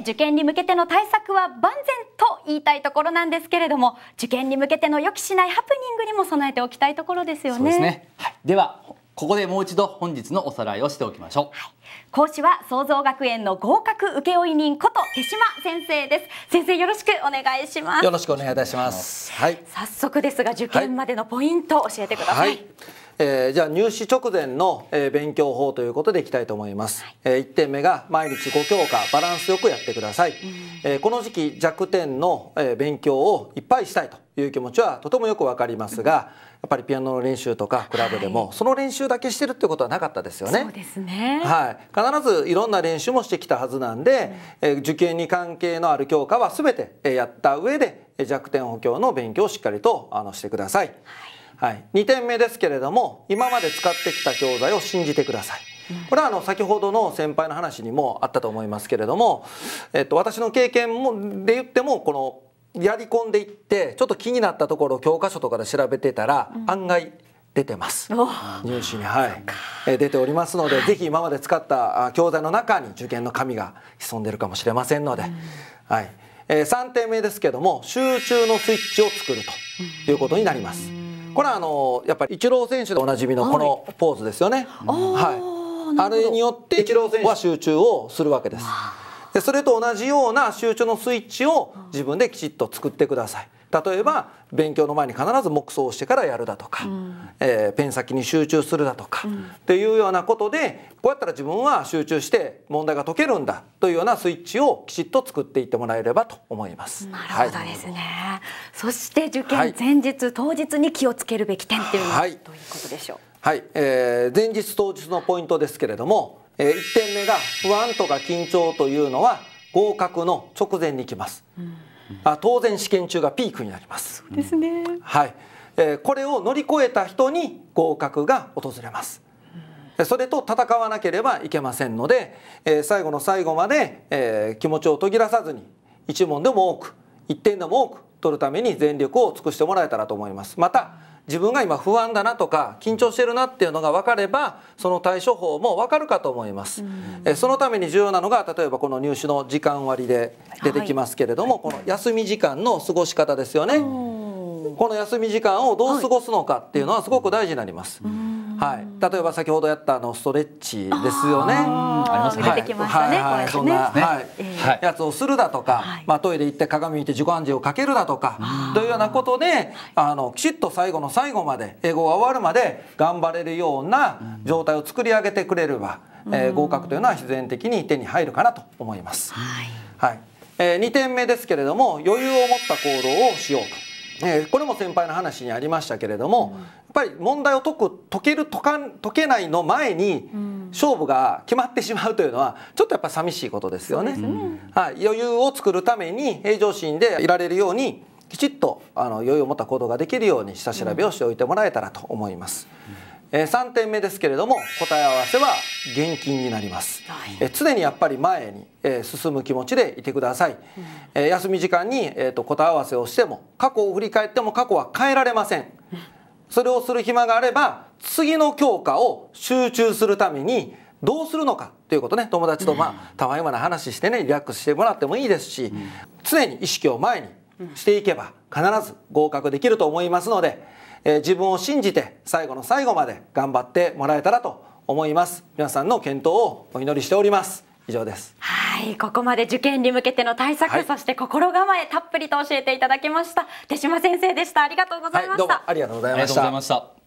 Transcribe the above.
受験に向けての対策は万全と言いたいところなんですけれども受験に向けての予期しないハプニングにも備えておきたいところですよね。でねはい、ではここでもう一度本日のおさらいをしておきましょう、はい、講師は創造学園の合格請負人こと手島先生です先生よろしくお願いしますよろしくお願いいたしますはい。早速ですが受験までのポイント、を教えてくださいえー、じゃあ入試直前の、えー、勉強法ということでいきたいと思います、えー、1点目が毎日5教科バランスよくやってください、えー、この時期弱点の、えー、勉強をいっぱいしたいという気持ちはとてもよくわかりますが、うんやっぱりピアノの練習とかクラブでも、はい、その練習だけしてるってことはなかったですよね。そうですね。はい。必ずいろんな練習もしてきたはずなんで、うん、え受験に関係のある教科はすべてやった上で弱点補強の勉強をしっかりとあのしてください。はいはい、2点目ですけれども今まで使ってきた教材を信じてください。これはあの先ほどの先輩の話にもあったと思いますけれども、えっと、私の経験もで言ってもこのやり込んでいってちょっと気になったところを教科書とかで調べてたら、案外出てます、うん、入試に、はい、え出ておりますので、はい、ぜひ今まで使った教材の中に受験の紙が潜んでるかもしれませんので、うん、はいえー、3点目ですけども集中のスイッチを作るということになります。うんこれはあのやっぱりイチロー選手でおなじみのこのポーズですよね。はい、あれによってイチロー選手は集中をするわけです。でそれと同じような集中のスイッチを自分できちっと作ってください。例えば勉強の前に必ず黙想をしてからやるだとか、うん、えー、ペン先に集中するだとか、うん、っていうようなことでこうやったら自分は集中して問題が解けるんだというようなスイッチをきちっと作っていってもらえればと思います。なるほどですね、はい、そして受験前日、はい、当日に気をつけるべき点っていうのは、はい、どういうことでしょうはい、えー、前日当日のポイントですけれども、えー、1点目が不安とか緊張というのは合格の直前にきます。うあ当然試験中がピークになります。ですね。はい、えー、これを乗り越えた人に合格が訪れます。それと戦わなければいけませんので、えー、最後の最後まで、えー、気持ちを途切らさずに1問でも多く一点でも多く取るために全力を尽くしてもらえたらと思います。また自分が今不安だなとか緊張してるなっていうのが分かればその対処法も分かるかと思います、えそのために重要なのが例えばこの入手の時間割で出てきますけれども、はい、この休み時間の過ごし方ですよね、この休み時間をどう過ごすのかっていうのはすごく大事になります、はいはい、例えば先ほどやったあのストレッチですよね。ありますね。はい、はい、そんな、はい、やつをするだとか、まあトイレ行って鏡見て自己暗示をかけるだとか、というようなことで、あのきちっと最後の最後まで英語が終わるまで頑張れるような状態を作り上げてくれれば、え合格というのは自然的に手に入るかなと思います。はい。はい、えー、2点目ですけれども余裕を持った行動をしようと。えー、これも先輩の話にありましたけれども、うん、やっぱり問題を解く解ける解かん解けないの前に勝負が決まってしまうというのはちょっとやっぱ寂しいことですよね。はい、余裕を作るために平常心でいられるようにきちっとあの余裕を持った行動ができるように下調べをしておいてもらえたらと思います。うんえー、3点目ですけれども答え合わせは現金になります、はい、えー、常にやっぱり前に、えー、進む気持ちでいてください、うん、え休み時間に、えーと、答え合わせをしても過去を振り返っても過去は変えられません、それをする暇があれば次の教科を集中するためにどうするのかということね友達とまあたまにまな話してねリラックスしてもらってもいいですし、うん、常に意識を前にしていけば必ず合格できると思いますので、えー、自分を信じて最後の最後まで頑張ってもらえたらと思います皆さんの健闘をお祈りしております以上ですはいここまで受験に向けての対策、はい、そして心構えたっぷりと教えていただきました手島先生でしたありがとうございました、はい、どうもありがとうございました